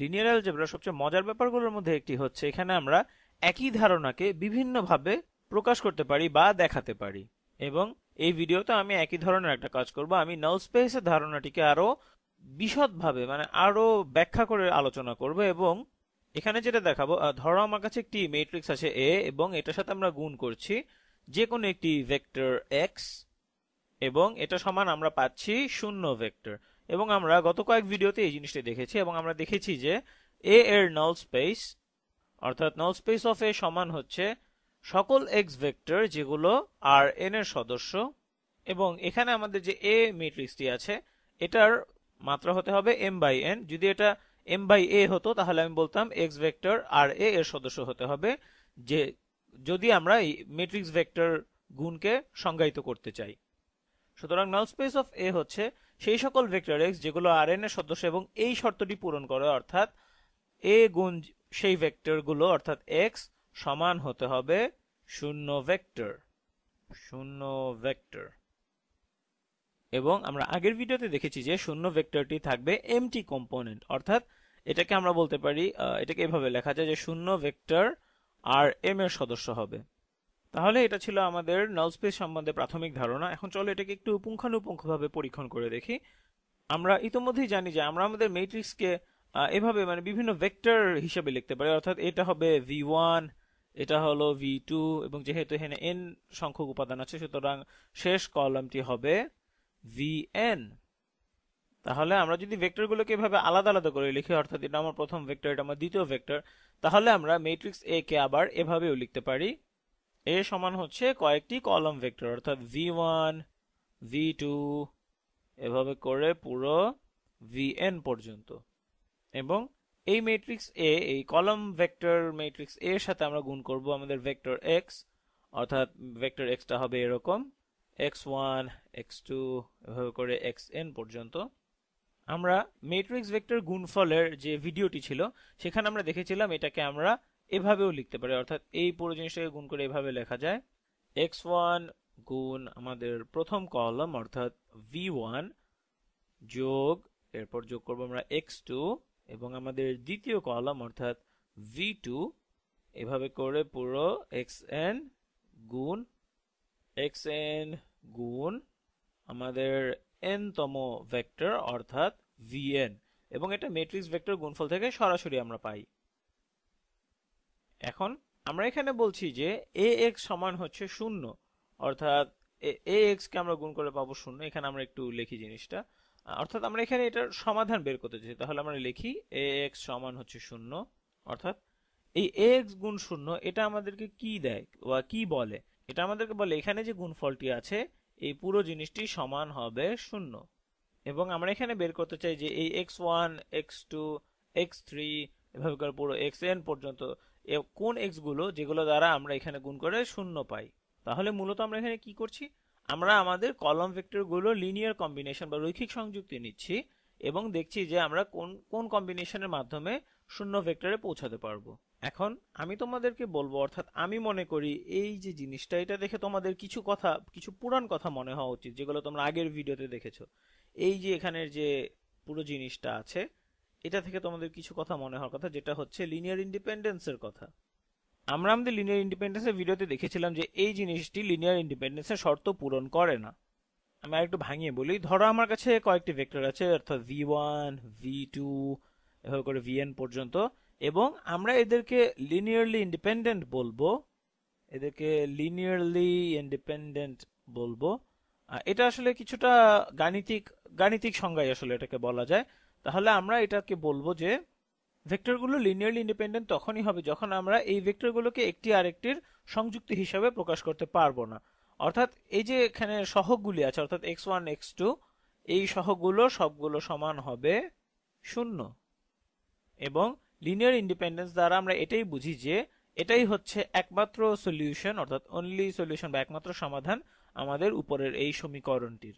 linear algebra সবচেয়ে মজার ব্যাপারগুলোর মধ্যে একটি হচ্ছে এখানে আমরা একই ধারণাকে বিভিন্নভাবে প্রকাশ করতে পারি বা দেখাতে পারি এবং এই ভিডিওতে আমি একই ধরনের একটা কাজ করব আমি নাল স্পেসের ধারণাটিকে আরও বিশদভাবে মানে আরও ব্যাখ্যা করে আলোচনা করব এবং এখানে যেটা দেখাবো ধরো আমার কাছে একটি মেট্রিক্স আছে এ এবং এটার সাথে আমরা গুণ করছি যে কোনো একটি ভেক্টর এক্স এবং এটা সমান আমরা পাচ্ছি শূন্য ভেক্টর এবং আমরা গত কয়েক ভিডিওতে এই জিনিসটা দেখেছি এবং আমরা দেখেছি যে এ এর নল স্পেস অর্থাৎ নল স্পেস অফ এ সমান হচ্ছে সকল এক্স ভেক্টর যেগুলো আর এন এর সদস্য এবং এখানে আমাদের যে এ মেট্রিক্সটি আছে এটার মাত্রা হতে হবে এম বাই এন যদি এটা এম বাই এ হতো তাহলে আমি বলতাম এক্স ভেক্টর আর এ এর সদস্য হতে হবে যে যদি আমরা এই মেট্রিক্স ভেক্টর গুণকে সংজ্ঞায়িত করতে চাই সুতরাং নল স্পেস অফ এ হচ্ছে সেই সকল ভেক্টর এক্স যেগুলো আর এর সদস্য এবং এই শর্তটি পূরণ করে অর্থাৎ এ গুণ সেই ভেক্টরগুলো অর্থাৎ এক্স সমান হতে হবে শূন্য ভেক্টর শূন্য ভেক্টর এবং আমরা আগের ভিডিওতে দেখেছি যে শূন্য ভেক্টরটি থাকবে এমটি কম্পোনেন্ট অর্থাৎ এটাকে আমরা বলতে পারি এটাকে এভাবে লেখা যায় যে শূন্য ভেক্টর আর এম এর সদস্য হবে তাহলে এটা ছিল আমাদের নাল স্পেস সম্বন্ধে প্রাথমিক ধারণা এখন চলো এটাকে একটু পুঙ্খানুপুঙ্খভাবে পরীক্ষণ করে দেখি আমরা ইতোমধ্যেই জানি যে আমরা আমাদের মেট্রিক্সকে এভাবে মানে বিভিন্ন ভেক্টর হিসেবে লিখতে পারি অর্থাৎ এটা হবে ভি ওয়ান এটা হলো ভি টু এবং যেহেতু এখানে এন সংখ্যক উপাদান আছে সুতরাং শেষ কলামটি হবে ভি এন তাহলে আমরা যদি ভেক্টরগুলোকে এভাবে আলাদা আলাদা করে লিখি অর্থাৎ এটা আমার প্রথম ভেক্টর এটা আমার দ্বিতীয় ভেক্টর তাহলে আমরা ম্যাট্রিক্স এ কে আবার এভাবেও লিখতে পারি এ সমান হচ্ছে কয়েকটি কলম ভেক্টর অর্থাৎ ভি ওয়ান ভি টু এভাবে করে পুরো এন পর্যন্ত এবং এই ম্যাট্রিক্স এ এই কলম ভেক্টর ম্যাট্রিক্স এর সাথে আমরা গুণ করব আমাদের ভেক্টর এক্স অর্থাৎ ভেক্টর এক্সটা হবে এরকম এক্স ওয়ান এক্স টু এভাবে করে এক্স এন পর্যন্ত আমরা ম্যাট্রিক্স ভেক্টর গুণফলের যে ভিডিওটি ছিল সেখানে আমরা দেখেছিলাম এটাকে আমরা এভাবেও লিখতে পারে অর্থাৎ এই পুরো জিনিসটাকে গুণ করে এভাবে লেখা যায় এক্স ওয়ান গুণ আমাদের প্রথম কলাম অর্থাৎ ভি ওয়ান যোগ এরপর যোগ করবো আমরা এক্স টু এবং আমাদের দ্বিতীয় কলাম অর্থাৎ ভি টু এভাবে করে পুরো এক্স এন গুণ এক্স এন গুণ আমাদের তম ভেক্টর অর্থাৎ এন এবং এটা মেট্রিক্স ভেক্টর গুণফল থেকে সরাসরি আমরা পাই এখন আমরা এখানে বলছি যে এ এক্স সমান হচ্ছে শূন্য অর্থাৎ এ কে আমরা গুণ করে পাবো শূন্য এখানে আমরা একটু লিখি জিনিসটা অর্থাৎ আমরা এখানে এটার সমাধান বের করতে চাই তাহলে আমরা লিখি এ এক্স সমান হচ্ছে শূন্য অর্থাৎ এই এ এক্স গুণ শূন্য এটা আমাদেরকে কি দেয় বা কি বলে এটা আমাদেরকে বলে এখানে যে গুণফলটি আছে এই পুরো জিনিসটি সমান হবে শূন্য এবং আমরা এখানে বের করতে চাই যে এই X one X two X three এভাবে করে পুরো এক্স এন পর্যন্ত কোন এক্সগুলো যেগুলো দ্বারা আমরা এখানে গুণ করে শূন্য পাই তাহলে মূলত আমরা এখানে কি করছি আমরা আমাদের কলম ভেক্টরগুলো লিনিয়ার কম্বিনেশন বা রৈখিক সংযুক্তি নিচ্ছি এবং দেখছি যে আমরা কোন কোন কম্বিনেশনের মাধ্যমে শূন্য ভেক্টরে পৌঁছাতে পারবো এখন আমি তোমাদেরকে বলবো অর্থাৎ আমি মনে করি এই যে জিনিসটা এটা দেখে তোমাদের কিছু কথা কিছু পুরান কথা মনে হওয়া উচিত যেগুলো তোমরা আগের ভিডিওতে দেখেছো এই যে এখানের যে পুরো জিনিসটা আছে এটা থেকে তোমাদের কিছু কথা মনে হওয়ার কথা যেটা হচ্ছে লিনিয়ার ইন্ডিপেন্ডেন্সের কথা আমরা আমাদের লিনিয়ার ইন্ডিপেন্ডেন্সের ভিডিওতে দেখেছিলাম যে এই জিনিসটি লিনিয়ার ইন্ডিপেন্ডেন্সের শর্ত পূরণ করে না আমি একটু ভাঙিয়ে বলি ধরো আমার কাছে কয়েকটি ভেক্টর আছে অর্থাৎ ভি ওয়ান ভি টু এভাবে করে ভিএন পর্যন্ত এবং আমরা এদেরকে লিনিয়ারলি ইন্ডিপেন্ডেন্ট বলবো এদেরকে লিনিয়ারলি ইন্ডিপেন্ডেন্ট বলবো এটা আসলে কিছুটা গাণিতিক গাণিতিক সংজ্ঞায় আসলে এটাকে বলা যায় তাহলে আমরা এটাকে বলবো যে ভেক্টরগুলো লিনিয়ারলি ইন্ডিপেন্ডেন্ট তখনই হবে যখন আমরা এই ভেক্টরগুলোকে একটি আরেকটির সংযুক্তি হিসাবে প্রকাশ করতে পারবো না অর্থাৎ এই যে এখানে সহগগুলি আছে অর্থাৎ এক্স ওয়ান এক্স টু এই সহগুলো সবগুলো সমান হবে শূন্য এবং লিনিয়ার ইন্ডিপেন্ডেন্স দ্বারা আমরা এটাই বুঝি যে এটাই হচ্ছে একমাত্র সলিউশন অর্থাৎ অনলি সলিউশন বা একমাত্র সমাধান আমাদের উপরের এই সমীকরণটির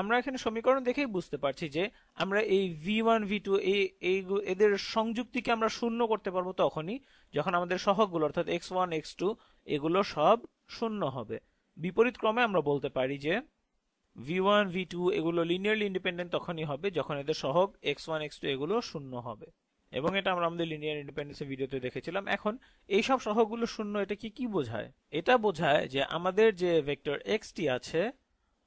আমরা এখানে সমীকরণ দেখেই বুঝতে পারছি যে আমরা এই ভি ওয়ান ভি টু এই এদের সংযুক্তিকে আমরা শূন্য করতে পারবো তখনই যখন আমাদের সহগগুলো অর্থাৎ এক্স ওয়ান এক্স টু এগুলো সব শূন্য হবে বিপরীত ক্রমে আমরা বলতে পারি যে ভি ওয়ান ভি টু এগুলো লিনিয়ারলি ইন্ডিপেন্ডেন্ট তখনই হবে যখন এদের সহগ এক্স ওয়ান এক্স টু এগুলো শূন্য হবে এবং এটা আমরা আমাদের লিনিয়ার ইন্ডিপেন্ডেন্সের ভিডিওতে দেখেছিলাম এখন এই সব সহগগুলো শূন্য এটা কি কি বোঝায় এটা বোঝায় যে আমাদের যে ভেক্টর এক্সটি আছে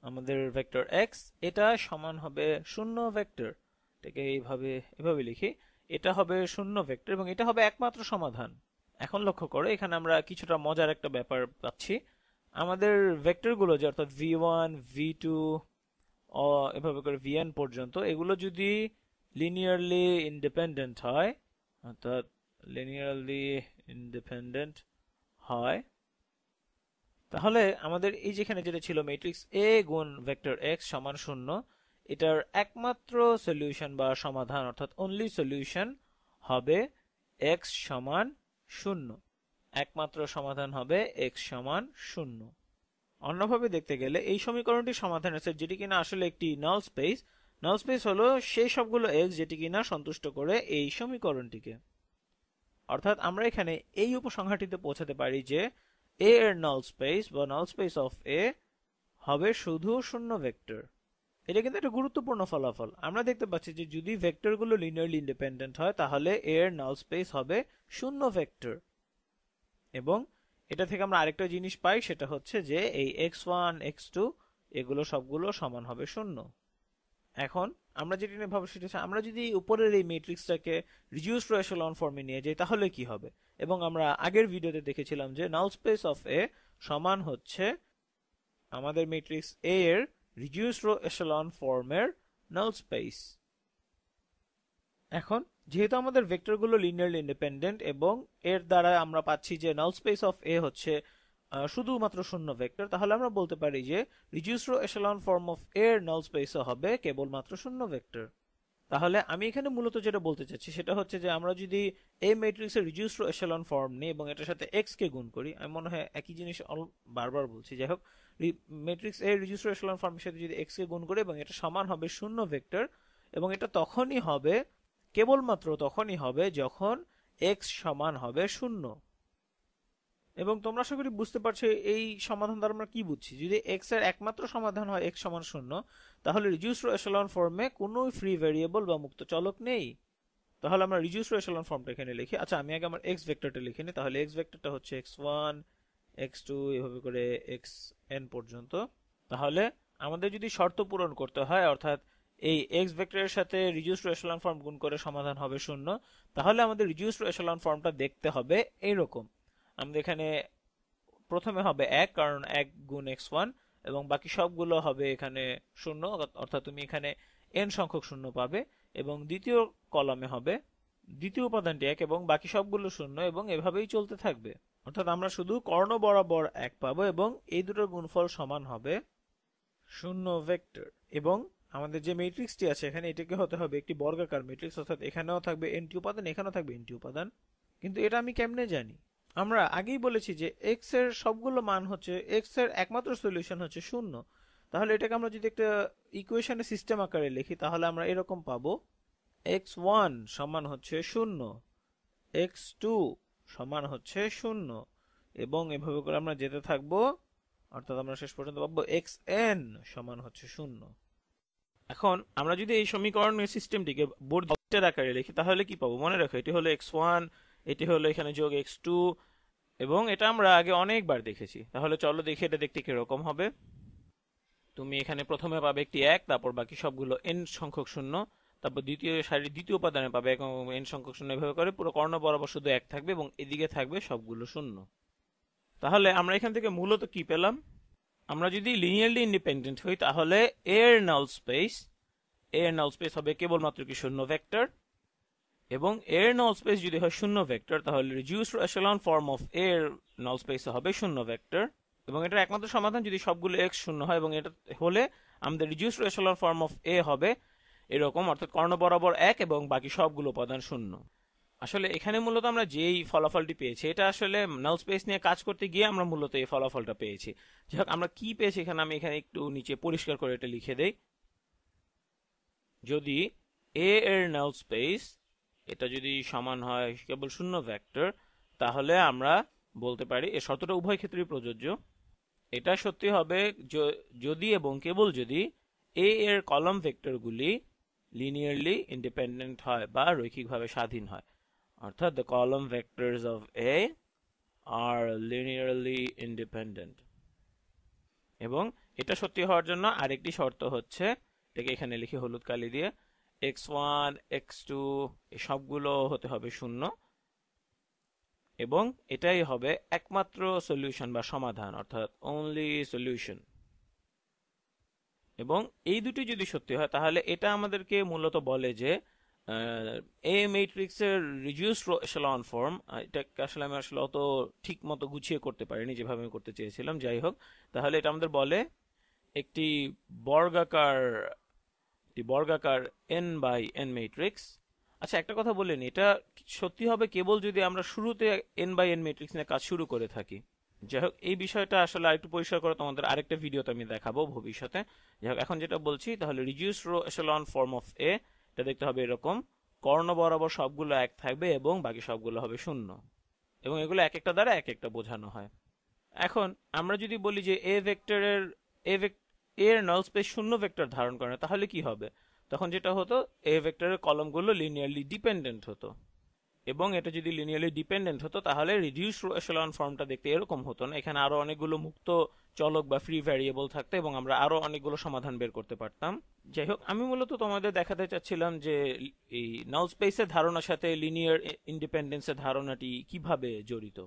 আমাদের ভেক্টর এক্স এটা সমান হবে শূন্য ভেক্টর এটাকে এইভাবে এভাবে লিখি এটা হবে শূন্য ভেক্টর এবং এটা হবে একমাত্র সমাধান এখন লক্ষ্য করো এখানে আমরা কিছুটা মজার একটা ব্যাপার পাচ্ছি আমাদের ভেক্টরগুলো যে অর্থাৎ ভি ওয়ান ভি টু এভাবে করে ভিএন পর্যন্ত এগুলো যদি লিনিয়ারলি ইন্ডিপেন্ডেন্ট হয় অর্থাৎ লিনিয়ারলি ইন্ডিপেন্ডেন্ট হয় তাহলে আমাদের এই যেখানে যেটা ছিল ম্যাট্রিক্স এ গুণ ভেক্টর এক্স সমান শূন্য এটার একমাত্র সলিউশন বা সমাধান অর্থাৎ অনলি সলিউশন হবে এক্স সমান শূন্য একমাত্র সমাধান হবে এক্স সমান শূন্য অন্যভাবে দেখতে গেলে এই সমীকরণটি সমাধান আছে যেটি কিনা আসলে একটি নাল স্পেস নাল স্পেস হলো সেই সবগুলো এক্স যেটি কিনা সন্তুষ্ট করে এই সমীকরণটিকে অর্থাৎ আমরা এখানে এই উপসংহারটিতে পৌঁছাতে পারি যে এ এর নল স্পেস বা নল স্পেস অফ এ হবে শুধু শূন্য ভেক্টর এটা কিন্তু একটা গুরুত্বপূর্ণ ফলাফল আমরা দেখতে পাচ্ছি যে যদি ভেক্টরগুলো লিনিয়ারলি ইন্ডিপেন্ডেন্ট হয় তাহলে এ এর নল স্পেস হবে শূন্য ভেক্টর এবং এটা থেকে আমরা আরেকটা জিনিস পাই সেটা হচ্ছে যে এই এক্স ওয়ান এক্স টু এগুলো সবগুলো সমান হবে শূন্য এখন আমরা যেটা নিয়ে ভাবো সেটা আমরা যদি উপরের এই ম্যাট্রিক্সটাকে রিডিউস টু অন ফর্মে নিয়ে যাই তাহলে কি হবে এবং আমরা আগের ভিডিওতে দেখেছিলাম যে নাল স্পেস অফ এ সমান হচ্ছে আমাদের ম্যাট্রিক্স এ এর রিডিউস রো এশলন ফর্মের নাল স্পেস এখন যেহেতু আমাদের ভেক্টরগুলো লিনিয়ারলি ইন্ডিপেন্ডেন্ট এবং এর দ্বারা আমরা পাচ্ছি যে নাল স্পেস অফ এ হচ্ছে শুধুমাত্র শূন্য ভেক্টর তাহলে আমরা বলতে পারি যে রিজিউসরো এশালন ফর্ম অফ এর নল স্পেসও হবে কেবলমাত্র শূন্য ভেক্টর তাহলে আমি এখানে মূলত যেটা বলতে চাচ্ছি সেটা হচ্ছে যে আমরা যদি এই ম্যাট্রিক্সের রিজিউসরো এশালন ফর্ম নিই এবং এটার সাথে এক্স কে গুণ করি আমি মনে হয় একই জিনিস বারবার বলছি যাই হোক ম্যাট্রিক্স এর রিজিউসরো এশালন ফর্মের সাথে যদি এক্স কে গুণ করি এবং এটা সমান হবে শূন্য ভেক্টর এবং এটা তখনই হবে কেবলমাত্র তখনই হবে যখন এক্স সমান হবে শূন্য এবং তোমরা আশা করি বুঝতে পারছো এই সমাধান দ্বারা আমরা কি বুঝছি যদি এক্স এর একমাত্র সমাধান হয় এক্স সমান শূন্য তাহলে রিজিউস এশলন ফর্মে কোনো ফ্রি ভেরিয়েবল বা মুক্ত চলক নেই তাহলে আমরা রিজিউস এশলন ফর্মটা এখানে লিখি আচ্ছা আমি আগে আমার এক্স ভেক্টরটা লিখে নিই তাহলে এক্স ভেক্টরটা হচ্ছে এক্স ওয়ান এক্স টু এভাবে করে এক্স এন পর্যন্ত তাহলে আমাদের যদি শর্ত পূরণ করতে হয় অর্থাৎ এই এক্স ভেক্টরের সাথে রিজিউস এশলন ফর্ম গুণ করে সমাধান হবে শূন্য তাহলে আমাদের রিজিউস এশলন ফর্মটা দেখতে হবে এইরকম আমাদের এখানে প্রথমে হবে এক কারণ এক গুণ এক্স ওয়ান এবং বাকি সবগুলো হবে এখানে শূন্য অর্থাৎ তুমি এখানে এন সংখ্যক শূন্য পাবে এবং দ্বিতীয় কলামে হবে দ্বিতীয় উপাদানটি এক এবং বাকি সবগুলো শূন্য এবং এভাবেই চলতে থাকবে অর্থাৎ আমরা শুধু কর্ণ বরাবর এক পাবো এবং এই দুটোর গুণফল সমান হবে শূন্য ভেক্টর এবং আমাদের যে ম্যাট্রিক্সটি আছে এখানে এটাকে হতে হবে একটি বর্গাকার ম্যাট্রিক্স অর্থাৎ এখানেও থাকবে এনটি উপাদান এখানেও থাকবে এনটি উপাদান কিন্তু এটা আমি কেমনে জানি আমরা আগেই বলেছি যে এক্স এর সবগুলো মান হচ্ছে এক্স এর একমাত্র সলিউশন হচ্ছে শূন্য তাহলে এটাকে আমরা যদি একটা ইকুয়েশনের সিস্টেম আকারে লিখি তাহলে আমরা এরকম পাবো এক্স ওয়ান সমান হচ্ছে শূন্য এক্স টু সমান হচ্ছে শূন্য এবং এভাবে করে আমরা যেতে থাকবো অর্থাৎ আমরা শেষ পর্যন্ত পাবো এক্স এন সমান হচ্ছে শূন্য এখন আমরা যদি এই সমীকরণের সিস্টেমটিকে বোর্ড আকারে লিখি তাহলে কি পাবো মনে রাখো এটি হলো এক্স ওয়ান এটি হলো এখানে যোগ এক্স টু এবং এটা আমরা আগে অনেকবার দেখেছি তাহলে চলো দেখি এটা দেখতে কীরকম হবে তুমি এখানে প্রথমে পাবে একটি এক তারপর বাকি সবগুলো এন সংখ্যক শূন্য তারপর দ্বিতীয় সারির দ্বিতীয় উপাদানে পাবে এন সংখ্যক শূন্য এভাবে করে পুরো কর্ণ বরাবর শুধু এক থাকবে এবং এদিকে থাকবে সবগুলো শূন্য তাহলে আমরা এখান থেকে মূলত কি পেলাম আমরা যদি লিনিয়ারলি ইন্ডিপেন্ডেন্ট হই তাহলে এর নাল স্পেস এর নাল স্পেস হবে কেবলমাত্র কি শূন্য ভেক্টর এবং এর নল স্পেস যদি হয় শূন্য ভেক্টর তাহলে রিডিউসড এশেলন ফর্ম অফ এর নল স্পেস হবে শূন্য ভেক্টর এবং এটার একমাত্র সমাধান যদি সবগুলো এক্স শূন্য হয় এবং এটা হলে আমাদের reduced echelon form of A হবে এরকম অর্থাৎ কর্ণ বরাবর এক এবং বাকি সবগুলো উপাদান শূন্য আসলে এখানে মূলত আমরা যেই ফলাফলটি পেয়েছি এটা আসলে নল স্পেস নিয়ে কাজ করতে গিয়ে আমরা মূলত এই ফলাফলটা পেয়েছি যাই হোক আমরা কি পেয়েছি এখানে আমি এখানে একটু নিচে পরিষ্কার করে এটা লিখে দেই যদি এ এর নল স্পেস এটা যদি সমান হয় কেবল শূন্য ভ্যাক্টর তাহলে আমরা বলতে পারি এ শর্তটা উভয় ক্ষেত্রেই প্রযোজ্য এটা সত্যি হবে যদি এবং কেবল যদি এ এর কলম ভেক্টরগুলি লিনিয়ারলি ইন্ডিপেন্ডেন্ট হয় বা রৈখিকভাবে স্বাধীন হয় অর্থাৎ the column vectors of A are linearly independent এবং এটা সত্যি হওয়ার জন্য আরেকটি শর্ত হচ্ছে এটাকে এখানে লিখে হলুদ কালি দিয়ে এক্স ওয়ান এক্স টু সবগুলো হতে হবে শূন্য এবং এটাই হবে একমাত্র সলিউশন বা সমাধান অর্থাৎ অনলি সলিউশন এবং এই দুটি যদি সত্যি হয় তাহলে এটা আমাদেরকে মূলত বলে যে এ মেট্রিক্সের রিডিউস এশালন ফর্ম এটাকে আসলে আমি আসলে অত ঠিক মতো গুছিয়ে করতে পারিনি যেভাবে আমি করতে চেয়েছিলাম যাই হোক তাহলে এটা আমাদের বলে একটি বর্গাকার একটি বর্গাকার এন বাই এন ম্যাট্রিক্স আচ্ছা একটা কথা বললেন এটা সত্যি হবে কেবল যদি আমরা শুরুতে এন বাই এন ম্যাট্রিক্স নিয়ে কাজ শুরু করে থাকি যাই হোক এই বিষয়টা আসলে আরেকটু পরিষ্কার করে তোমাদের আরেকটা ভিডিওতে আমি দেখাবো ভবিষ্যতে যাই হোক এখন যেটা বলছি তাহলে reduce row echelon form of A এটা দেখতে হবে এরকম কর্ণ বরাবর সবগুলো এক থাকবে এবং বাকি সবগুলো হবে শূন্য এবং এগুলো এক একটা দ্বারা এক একটা বোঝানো হয় এখন আমরা যদি বলি যে এ ভেক্টরের এ ভেক্টর এর নল স্পেস শূন্য ভেক্টর ধারণ করে না তাহলে কি হবে তখন যেটা হতো এ ভেক্টরের কলমগুলো লিনিয়ারলি ডিপেন্ডেন্ট হতো এবং এটা যদি লিনিয়ারলি ডিপেন্ডেন্ট হতো তাহলে রিডিউস এশলন ফর্মটা দেখতে এরকম হতো না এখানে আরও অনেকগুলো মুক্ত চলক বা ফ্রি ভ্যারিয়েবল থাকতো এবং আমরা আরও অনেকগুলো সমাধান বের করতে পারতাম যাই হোক আমি মূলত তোমাদের দেখাতে চাচ্ছিলাম যে এই নল স্পেসের ধারণার সাথে লিনিয়ার ইন্ডিপেন্ডেন্সের ধারণাটি কিভাবে জড়িত